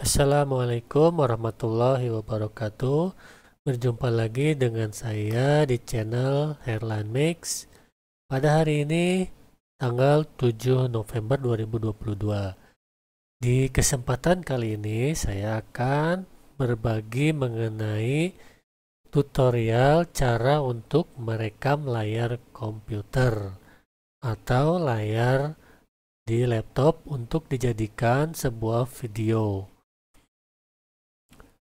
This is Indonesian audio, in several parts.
Assalamualaikum warahmatullahi wabarakatuh. Berjumpa lagi dengan saya di channel Hairline Mix. Pada hari ini tanggal 7 November 2022. Di kesempatan kali ini saya akan berbagi mengenai tutorial cara untuk merekam layar komputer atau layar di laptop untuk dijadikan sebuah video.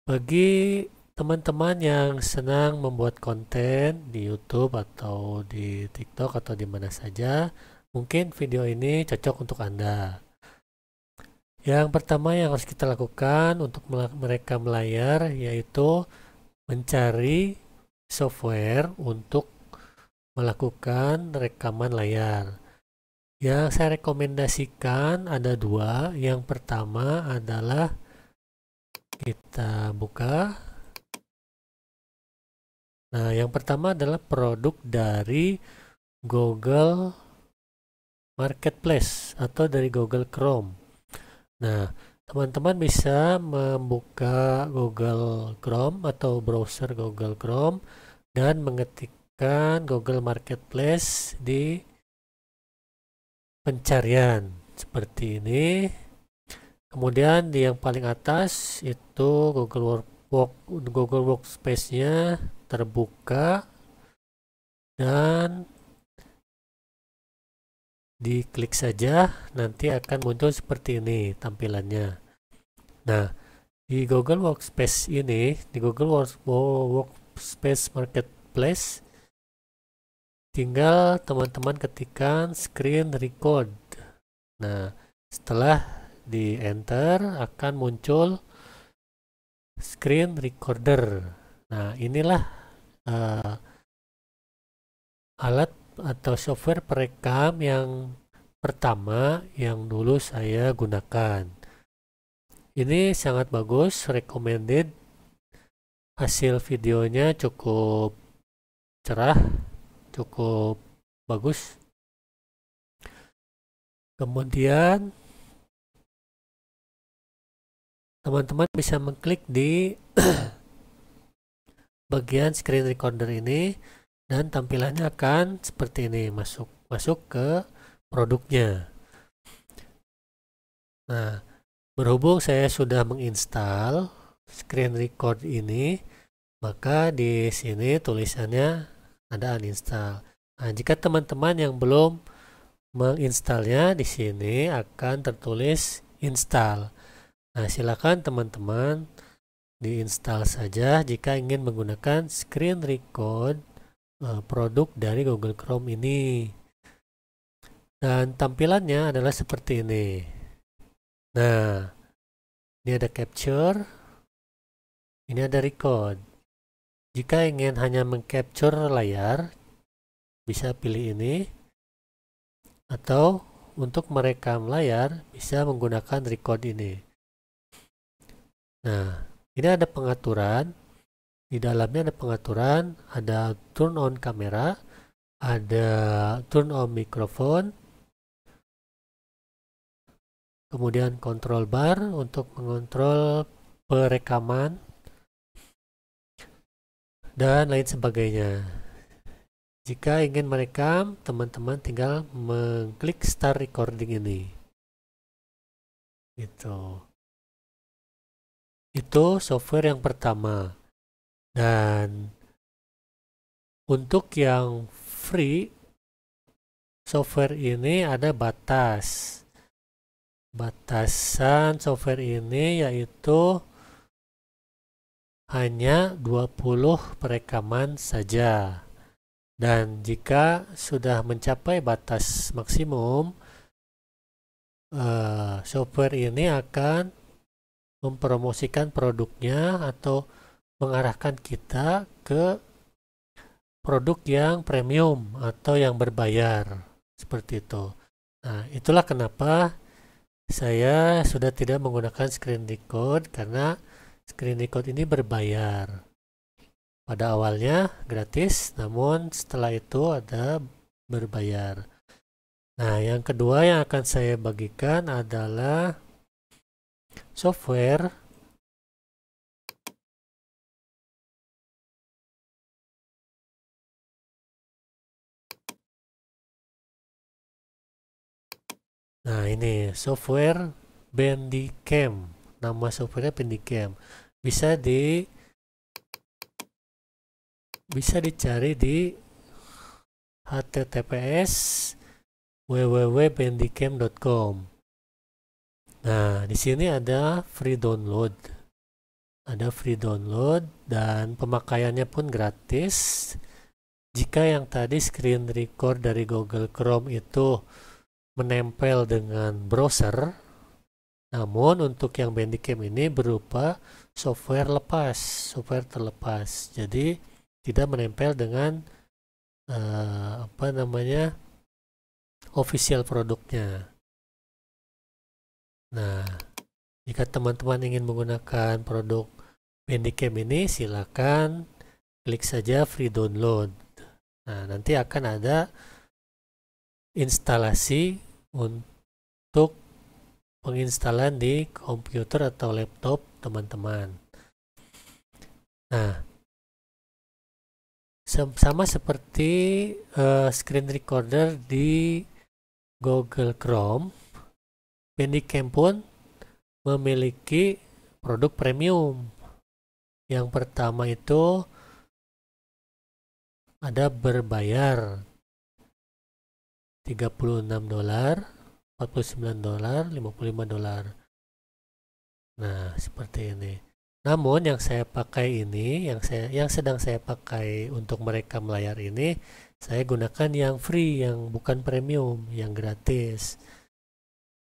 Bagi teman-teman yang senang membuat konten di YouTube atau di TikTok atau di mana saja, mungkin video ini cocok untuk Anda. Yang pertama yang harus kita lakukan untuk mereka melayar yaitu mencari software untuk melakukan rekaman layar. Yang saya rekomendasikan ada dua. Yang pertama adalah kita buka. Nah, yang pertama adalah produk dari Google Marketplace atau dari Google Chrome. Nah, teman-teman bisa membuka Google Chrome atau browser Google Chrome dan mengetikkan Google Marketplace di pencarian seperti ini kemudian di yang paling atas itu Google Work Google Workspace-nya terbuka dan diklik saja nanti akan muncul seperti ini tampilannya nah di Google Workspace ini di Google Workspace Marketplace tinggal teman-teman ketikkan screen record nah setelah di enter akan muncul screen recorder nah inilah uh, alat atau software perekam yang pertama yang dulu saya gunakan ini sangat bagus recommended hasil videonya cukup cerah cukup bagus Kemudian teman-teman bisa mengklik di bagian screen recorder ini dan tampilannya akan seperti ini masuk masuk ke produknya nah berhubung saya sudah menginstal screen record ini maka di sini tulisannya ada uninstall nah jika teman-teman yang belum menginstalnya di sini akan tertulis install Nah, silakan teman-teman diinstal saja jika ingin menggunakan screen record eh, produk dari Google Chrome ini. Dan tampilannya adalah seperti ini. Nah, ini ada capture, ini ada record. Jika ingin hanya mengcapture layar, bisa pilih ini. Atau untuk merekam layar, bisa menggunakan record ini. Nah, ini ada pengaturan. Di dalamnya ada pengaturan, ada turn on kamera, ada turn on microphone, kemudian control bar untuk mengontrol perekaman, dan lain sebagainya. Jika ingin merekam, teman-teman tinggal mengklik start recording ini. Gitu. Itu software yang pertama. Dan untuk yang free, software ini ada batas. Batasan software ini yaitu hanya 20 perekaman saja. Dan jika sudah mencapai batas maksimum, eh, software ini akan mempromosikan produknya atau mengarahkan kita ke produk yang premium atau yang berbayar seperti itu. Nah, itulah kenapa saya sudah tidak menggunakan screen record karena screen record ini berbayar. Pada awalnya gratis, namun setelah itu ada berbayar. Nah, yang kedua yang akan saya bagikan adalah software Nah ini software Bandicam Nama softwarenya Bandicam Bisa di Bisa dicari di https www.bandicam.com Nah, di sini ada free download. Ada free download dan pemakaiannya pun gratis. Jika yang tadi screen record dari Google Chrome itu menempel dengan browser, namun untuk yang Bandicam ini berupa software lepas, software terlepas. Jadi tidak menempel dengan uh, apa namanya official produknya. Nah, jika teman-teman ingin menggunakan produk Bandicam ini, silakan klik saja free download. Nah, nanti akan ada instalasi untuk penginstalan di komputer atau laptop teman-teman. Nah, sama seperti uh, screen recorder di Google Chrome, Bandicam pun memiliki produk premium. Yang pertama itu ada berbayar 36 dolar, 49 dolar, 55 dolar. Nah, seperti ini. Namun yang saya pakai ini, yang saya yang sedang saya pakai untuk mereka melayar ini, saya gunakan yang free, yang bukan premium, yang gratis.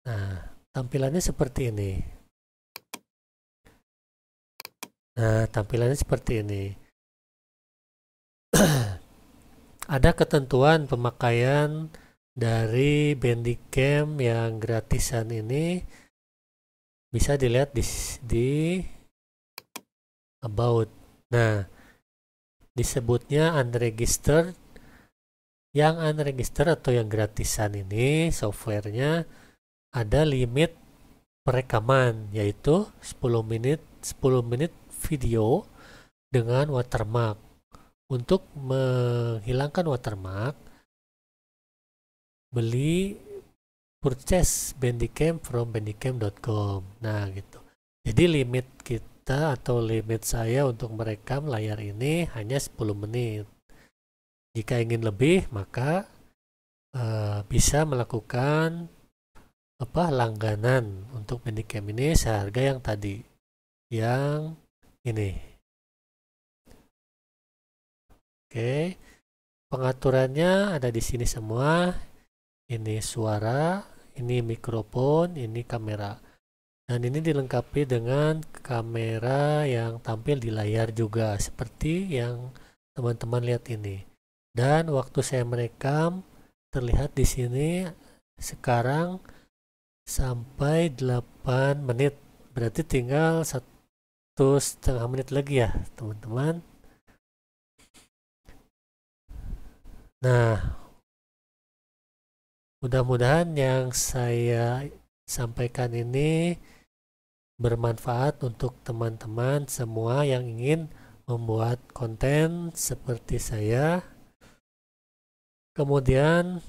Nah, tampilannya seperti ini. Nah, tampilannya seperti ini. Ada ketentuan pemakaian dari Bandicam yang gratisan ini bisa dilihat di, di about. Nah, disebutnya unregistered. Yang unregistered atau yang gratisan ini softwarenya ada limit perekaman yaitu 10 menit 10 menit video dengan watermark. Untuk menghilangkan watermark, beli purchase Bandicam from bandicam.com. Nah, gitu. Jadi limit kita atau limit saya untuk merekam layar ini hanya 10 menit. Jika ingin lebih, maka uh, bisa melakukan apa langganan untuk minicam ini seharga yang tadi yang ini oke pengaturannya ada di sini semua ini suara ini mikrofon ini kamera dan ini dilengkapi dengan kamera yang tampil di layar juga seperti yang teman-teman lihat ini dan waktu saya merekam terlihat di sini sekarang sampai 8 menit berarti tinggal satu setengah menit lagi ya teman-teman nah mudah-mudahan yang saya sampaikan ini bermanfaat untuk teman-teman semua yang ingin membuat konten seperti saya kemudian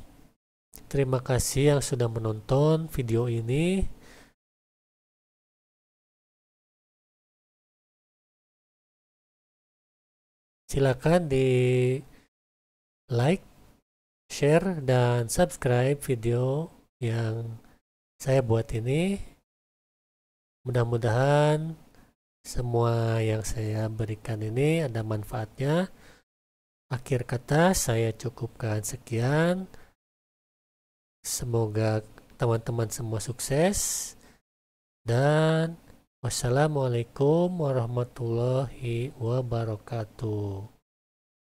Terima kasih yang sudah menonton video ini. Silakan di like, share, dan subscribe video yang saya buat ini. Mudah-mudahan semua yang saya berikan ini ada manfaatnya. Akhir kata, saya cukupkan sekian. Semoga teman-teman semua sukses dan wassalamualaikum warahmatullahi wabarakatuh.